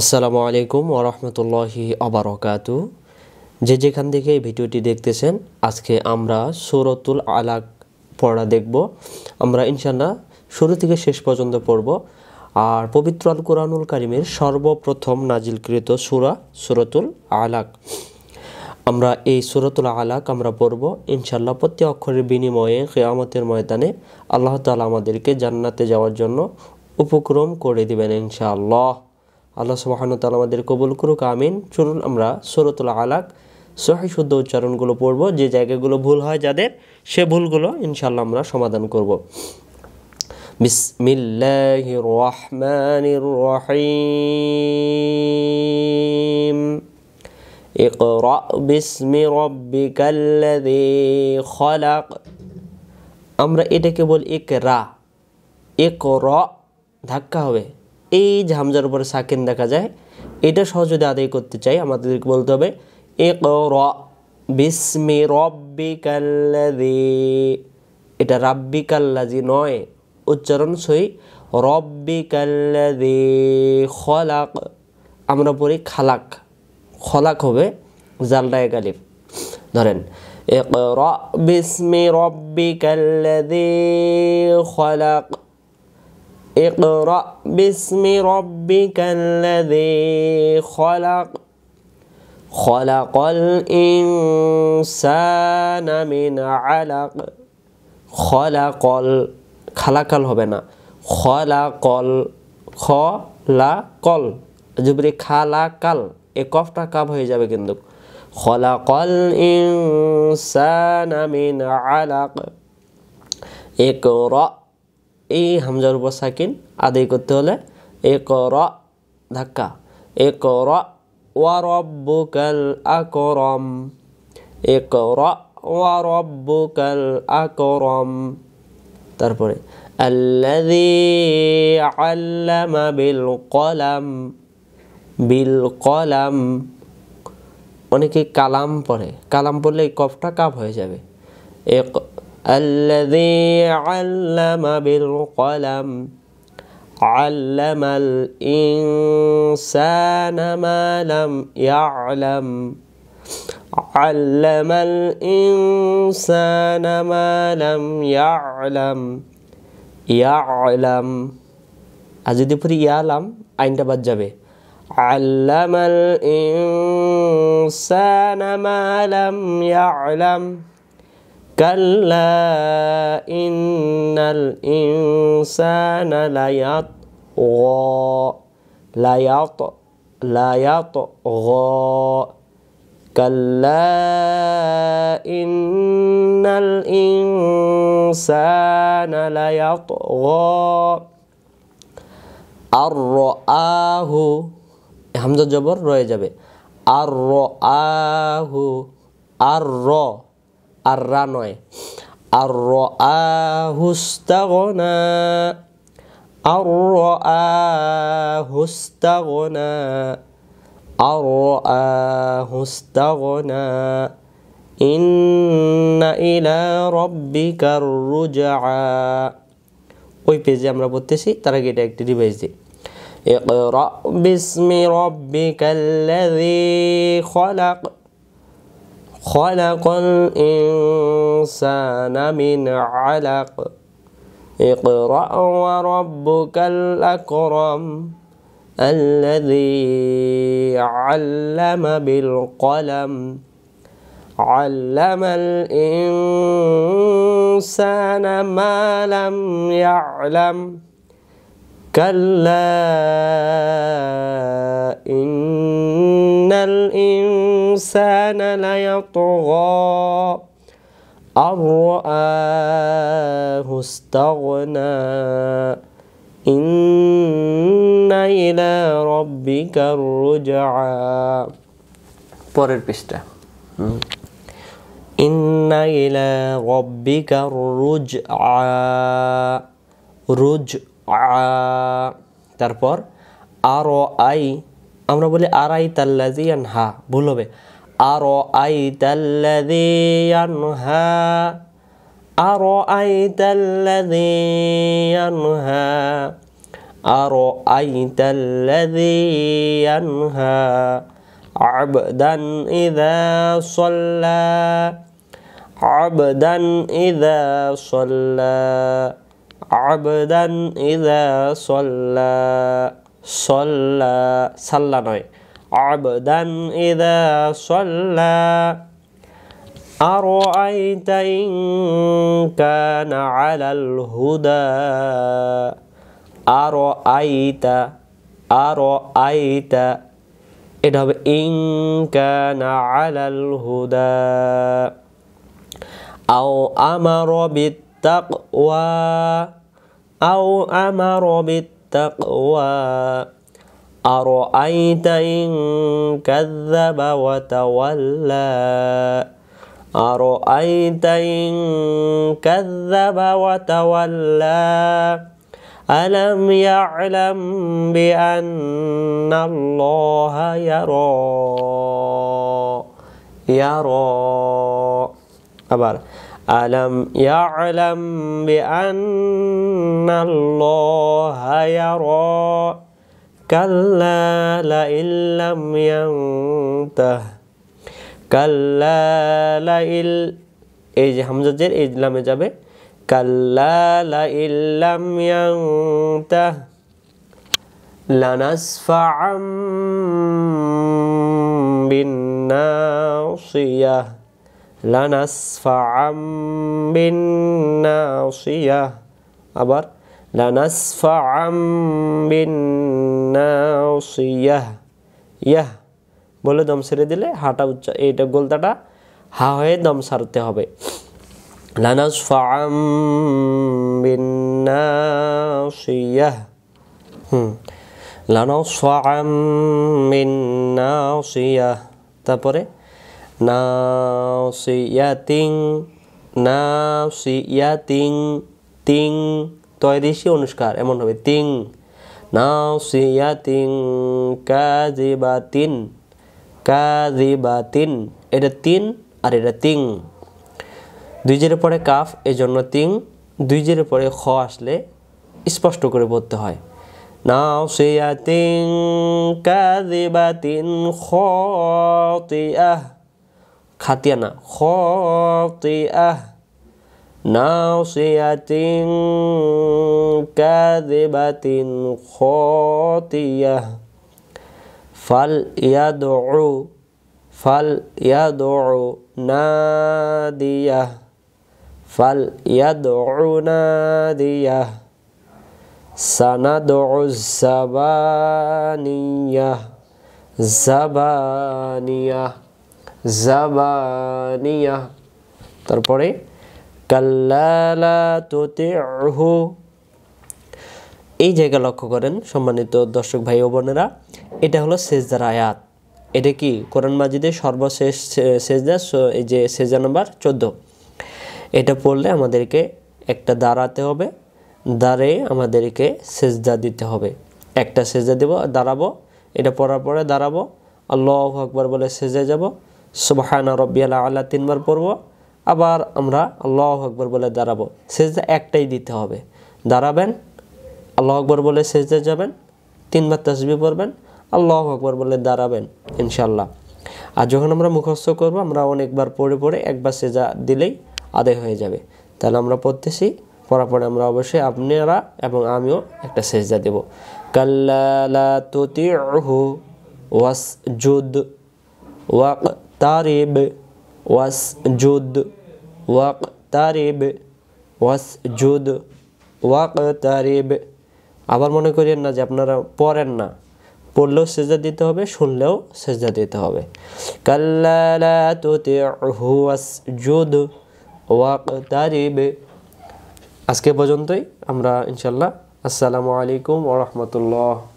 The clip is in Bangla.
আসসালামু আলাইকুম ওরহমতুল্লাহি আবরকাত যে যেখান থেকে এই ভিডিওটি দেখতেছেন আজকে আমরা সুরতুল আলাক পড়া দেখব আমরা ইনশাল্লাহ শুরু থেকে শেষ পর্যন্ত পড়ব আর পবিত্র আল কোরআনুল কারিমের সর্বপ্রথম নাজিলকৃত সুরা সুরতুল আলাক আমরা এই সুরতুল আলাক আমরা পড়ব ইনশাল্লাহ প্রতি অক্ষরের বিনিময়ে কেয়ামতের ময়দানে আল্লাহ তালা আমাদেরকে জান্নাতে যাওয়ার জন্য উপক্রম করে দিবেন ইনশাআল্লাহ আল্লাহ সুবাহানুতাল আমাদের কবুল করুক আমিন চলুন আমরা সরতুল আলাক সহি শুদ্ধ উচ্চারণগুলো পড়ব যে জায়গাগুলো ভুল হয় যাদের সে ভুলগুলো ইনশাল্লাহ আমরা সমাধান করব বিসমিল্লাহি রহমানির রহিম اقرأ باسم ربك الذي خلق আমরা এটাকে বলি ইকরা ইকরা ধাক্কা হবে এই যে হামজার উপরে সাকিন দেখা যায় এটা সহজ যদি আদায় করতে চাই আমাদেরকে বলতে হবে এ র বিস্মি কাল্লাদি এটা কাল্লাজি নয় উচ্চারণ সই কাল্লাদি খলাক আমরা পড়ি খালাক খলাক হবে জালডায় গালিব ধরেন اقرأ باسم রব্বি কাল্লাদি খলাক اقرأ باسم ربك الذي خلق خلق الإنسان من علق خلق খালাকাল হবে না খলাকল খ লা কল জুবরি খালাকাল এ কফটা কাব হয়ে যাবে কিন্তু খলাকল ইনসানা মিন আলাক ইকরা এই হামজার উপর সাকিন আদায় করতে হলে এ র ধাক্কা এ কর ওয়ারব্বুকাল আকরম এ কর ওয়ারব্বুকাল আকরম তারপরে আল্লাযী আল্লামা বিল কলাম বিল কলাম অনেকে কালাম পড়ে কালাম পড়লে এই কফটা কাপ হয়ে যাবে এক الذي علم بالقلم علم الإنسان ما لم يعلم علم الإنسان ما لم يعلم يعلم আর যদি পড়ি ইয়ালাম আইনটা বাদ যাবে علم الإنسان ما لم يعلم كلا إن الإنسان ليطغى ليطغى ليطغى كلا إن الإنسان ليطغى আর আহু হামজা জবর রয়ে যাবে أرآه আহু আর্রা নয় আর আহুস্তাগনা আর আহুস্তাগনা আর আহুস্তাগনা إن إلى ربك الرجعى ওই পেজে আমরা পড়তেছি তার আগে এটা একটি রিভাইজ দিই اقرأ باسم ربك الذي خلق خلق الإنسان من علق اقرأ وربك الأكرم الذي علم بالقلم علم الإنسان ما لم يعلم كلا إن الإنسان ليطغى أن رآه استغنى إن إلى ربك الرجعى إن إلى ربك الرجعى رجعى তারপর আর আই আমরা বলি আর আই তাল্লাজি হা ভুল হবে আর আই তাল্লাজি হা আর আই তাল্লাজি হা আই الذي ينهى عبدا إذا صلى عبدا إذا صلى عبدا إذا صلى صلى صلى نوي عبدا إذا صلى أرأيت إن كان على الهدى أرأيت أرأيت إن كان على الهدى أو أمر بالتقوى التقوى أو أمر بالتقوى أرأيت إن كذب وتولى أرأيت إن كذب وتولى ألم يعلم بأن الله يرى يرى أبار ألم يعلم بأن الله يرى كلا لئن لم ينته كلا لئن إيه همزة جر إيه لم يجابه كلا لئن لم ينته لنسفعا بالناصيه লানাসফা নাসিয়া আবার লানাসফা নাসিয়াহ ইয়াহ বলে দম ছেড়ে দিলে হাটা উচ্চ এইটা গোলতাটা হা হয়ে দম সারতে হবে লানাসফা নাসিয়াহ হুম লানাসফা নাসিয়াহ তারপরে নাওসিয়াতিং নাওসিয়াতিং তিং তয়রিসি অনুষ্কার এমন হবে তিং নাওসিয়াতিং কাজিবাতিন কাজিবাতিন এটা তিন আর এটা তিং দুই জের পরে কাফ এজন্য তিং দুই জের পরে খ আসলে স্পষ্ট করে পড়তে হয় নাও সিয়া কাজে নাওসিয়াতিং কাজিবাতিন খ خاطئة خاطئة ناصية كاذبة خاطئة فليدعو فليدعو نادية فليدعو نادية سندعو الزبانية زبانية জাবানিয়া তারপরে কাল্লালা এই জায়গা লক্ষ্য করেন সম্মানিত দর্শক ভাই ও বোনেরা এটা হলো সেজদার আয়াত এটা কি কোরআন মাজিদের সর্বশেষ সেজদা এই যে সেজদা নাম্বার চোদ্দ এটা পড়লে আমাদেরকে একটা দাঁড়াতে হবে দাঁড়ে আমাদেরকে সেজদা দিতে হবে একটা সেজদা দেব দাঁড়াবো এটা পড়ার পরে দাঁড়াবো আল্লাহ আকবর বলে সেজে যাব সুবাহানা রব্বিয়ালা আল্লাহ তিনবার পড়ব আবার আমরা আল্লাহ আকবর বলে দাঁড়াবো সেজদা একটাই দিতে হবে দাঁড়াবেন আল্লাহ আকবর বলে সেজদা যাবেন তিনবার তসবি পড়বেন আল্লাহ আকবর বলে দাঁড়াবেন ইনশাল্লাহ আর যখন আমরা মুখস্থ করব আমরা অনেকবার পড়ে পড়ে একবার সেজা দিলেই আদায় হয়ে যাবে তাহলে আমরা পড়তেছি পড়া পরে আমরা অবশ্যই আপনারা এবং আমিও একটা সেজদা দেব কাল্লা তুতি ওয়াস জুদ ওয়াক তারিব ওয়াস জুদ ওয়াক তারিব ওয়াস জুদ ওয়াক তারিব আবার মনে করেন না যে আপনারা পড়েন না পড়লেও সেজা দিতে হবে শুনলেও সেজা দিতে হবে কাল্লালা তুতে হুয়াস জুদ ওয়াক তারিব আজকে পর্যন্তই আমরা ইনশাল্লাহ আসসালামু আলাইকুম ওরহমতুল্লাহ